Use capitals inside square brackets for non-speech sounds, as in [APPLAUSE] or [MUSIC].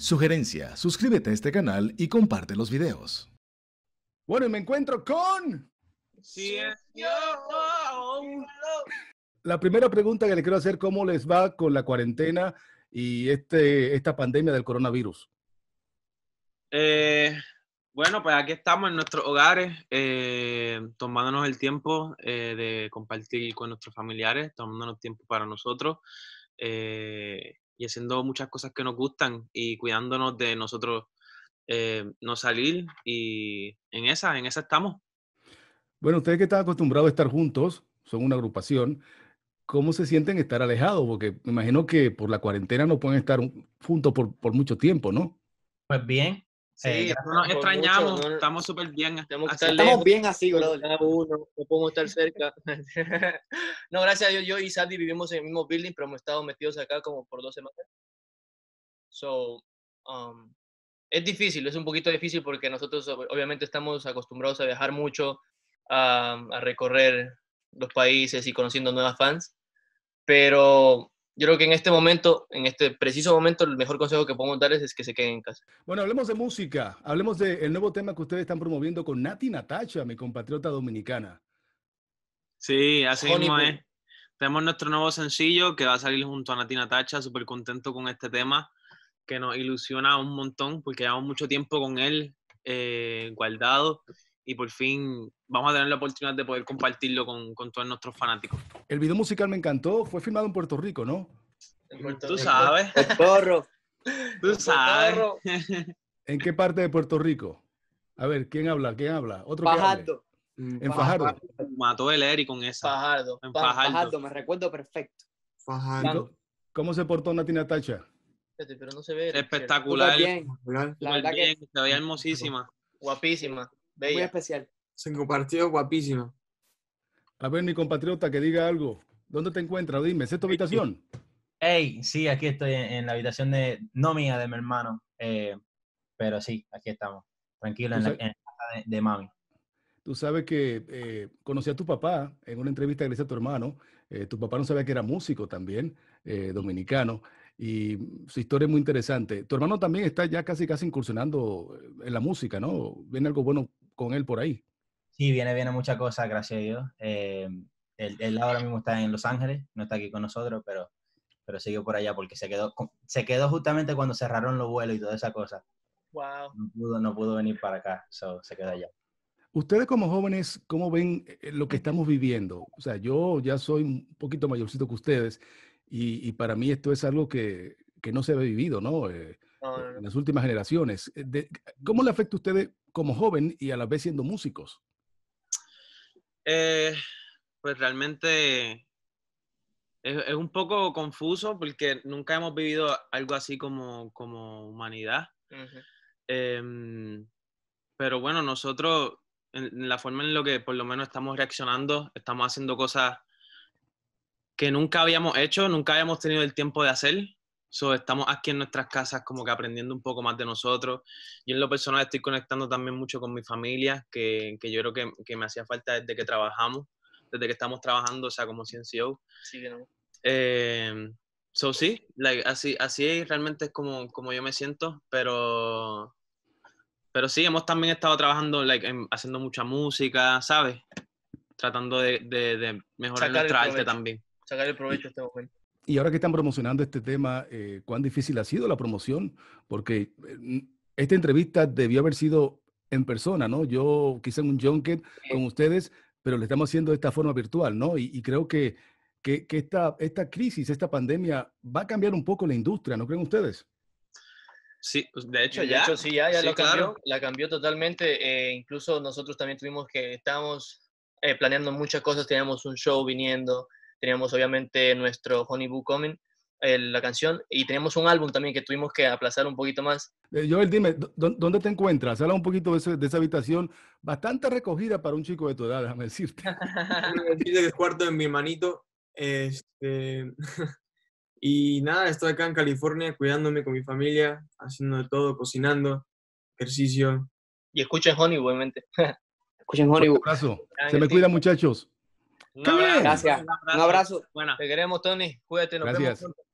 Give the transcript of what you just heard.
Sugerencia, suscríbete a este canal y comparte los videos. Bueno, y me encuentro con... La primera pregunta que le quiero hacer, ¿cómo les va con la cuarentena y este, esta pandemia del coronavirus? Eh, bueno, pues aquí estamos en nuestros hogares, eh, tomándonos el tiempo eh, de compartir con nuestros familiares, tomándonos tiempo para nosotros. Eh, y haciendo muchas cosas que nos gustan y cuidándonos de nosotros eh, no salir y en esa, en esa estamos. Bueno, ustedes que están acostumbrados a estar juntos, son una agrupación, ¿cómo se sienten estar alejados? Porque me imagino que por la cuarentena no pueden estar juntos por, por mucho tiempo, ¿no? Pues bien, Sí, eh, nos extrañamos, estamos súper bien. Estamos, bien así, ¿verdad? no podemos estar cerca. [LAUGHS] no, gracias a Dios, yo y Sandy vivimos en el mismo building, pero hemos estado metidos acá como por dos semanas. So, um, es difícil, es un poquito difícil porque nosotros obviamente estamos acostumbrados a viajar mucho, a, a recorrer los países y conociendo nuevas fans, pero yo creo que en este momento, en este preciso momento, el mejor consejo que podemos darles es que se queden en casa. Bueno, hablemos de música, hablemos del nuevo tema que ustedes están promoviendo con Nati Natacha, mi compatriota dominicana. Sí, así es. Tenemos nuestro nuevo sencillo que va a salir junto a Nati Natacha, súper contento con este tema, que nos ilusiona un montón porque llevamos mucho tiempo con él eh, guardado y por fin vamos a tener la oportunidad de poder compartirlo con, todos nuestros fanáticos. El video musical me encantó, fue filmado en Puerto Rico, ¿no? Tú sabes. El porro. [LAUGHS] Tú sabes. ¿En qué parte de Puerto Rico? A ver, ¿quién habla? ¿Quién habla? Otro Fajardo. Mm, en Fajardo. Mató el Eric con esa. Fajardo. En Fajardo. me recuerdo perfecto. Fajardo. ¿Cómo se portó Natina Tacha? Pero no se Espectacular. La verdad que... Se veía hermosísima. Guapísima. Muy especial. Se compartió guapísimo. A ver, mi compatriota, que diga algo. ¿Dónde te encuentras? Dime, ¿es tu habitación? Hey, sí, aquí estoy en, la habitación de no mía, de mi hermano. Eh, pero sí, aquí estamos. Tranquilo, en la, casa de, mami. Tú sabes que eh, conocí a tu papá en una entrevista que le hice a tu hermano. Eh, tu papá no sabía que era músico también, dominicano y su historia es muy interesante. Tu hermano también está ya casi casi incursionando en la música, ¿no? Viene algo bueno con él por ahí. Sí, viene, viene muchas cosas, gracias a Dios. Eh, él, él, ahora mismo está en Los Ángeles, no está aquí con nosotros, pero, pero siguió por allá porque se quedó, se quedó justamente cuando cerraron los vuelos y toda esa cosa. Wow. No pudo, no pudo venir para acá, so, se quedó allá. Ustedes como jóvenes, ¿cómo ven eh, lo que estamos viviendo? O sea, yo ya soy un poquito mayorcito que ustedes y, para mí esto es algo que, que no se ha vivido, eh, ¿no? En las últimas generaciones. ¿Cómo le afecta a ustedes como joven y a la vez siendo músicos? Eh, pues realmente es, un poco confuso porque nunca hemos vivido algo así como, como humanidad. Em, pero bueno, nosotros, en, la forma en la que por lo menos estamos reaccionando, estamos haciendo cosas que nunca habíamos hecho, nunca habíamos tenido el tiempo de hacer. So, estamos aquí en nuestras casas como que aprendiendo un poco más de nosotros. Yo en lo personal estoy conectando también mucho con mi familia, que, yo creo que, me hacía falta desde que trabajamos, desde que estamos trabajando, o sea, como CNCO. Sí, no. Em, so, sí, like, así, así realmente es como, como yo me siento, pero, pero sí, hemos también estado trabajando, like, haciendo mucha música, ¿sabes? Tratando de, mejorar nuestra arte también. Sacar el provecho este momento. Y ahora que están promocionando este tema, eh, ¿cuán difícil ha sido la promoción? Porque eh, esta entrevista debió haber sido en persona, ¿no? Yo quise un junket con ustedes, pero lo estamos haciendo de esta forma virtual, ¿no? Y, creo que, que, esta, crisis, esta pandemia, va a cambiar un poco la industria, ¿no creen ustedes? Sí, pues, de hecho, ¿Ya? sí, ya, lo cambió, la cambió totalmente. Eh, incluso nosotros también tuvimos que, estábamos planeando muchas cosas, teníamos un show viniendo, teníamos obviamente nuestro Boo Coming, la canción, y teníamos un álbum también que tuvimos que aplazar un poquito más. Eh, Joel, dime, ¿dónde te encuentras? Habla un poquito de, esa habitación bastante recogida para un chico de tu edad, déjame decirte. Dice que es cuarto de mi hermanito. Este, [LAUGHS] y nada, estoy acá en California cuidándome con mi familia, haciendo de todo, cocinando, ejercicio. Y escuchen Boo, obviamente. [LAUGHS] Escuchen Boo Se me cuida, muchachos. Gracias. Un abrazo. Bueno. Te queremos, Tony. Cuídate. Nos Gracias. vemos.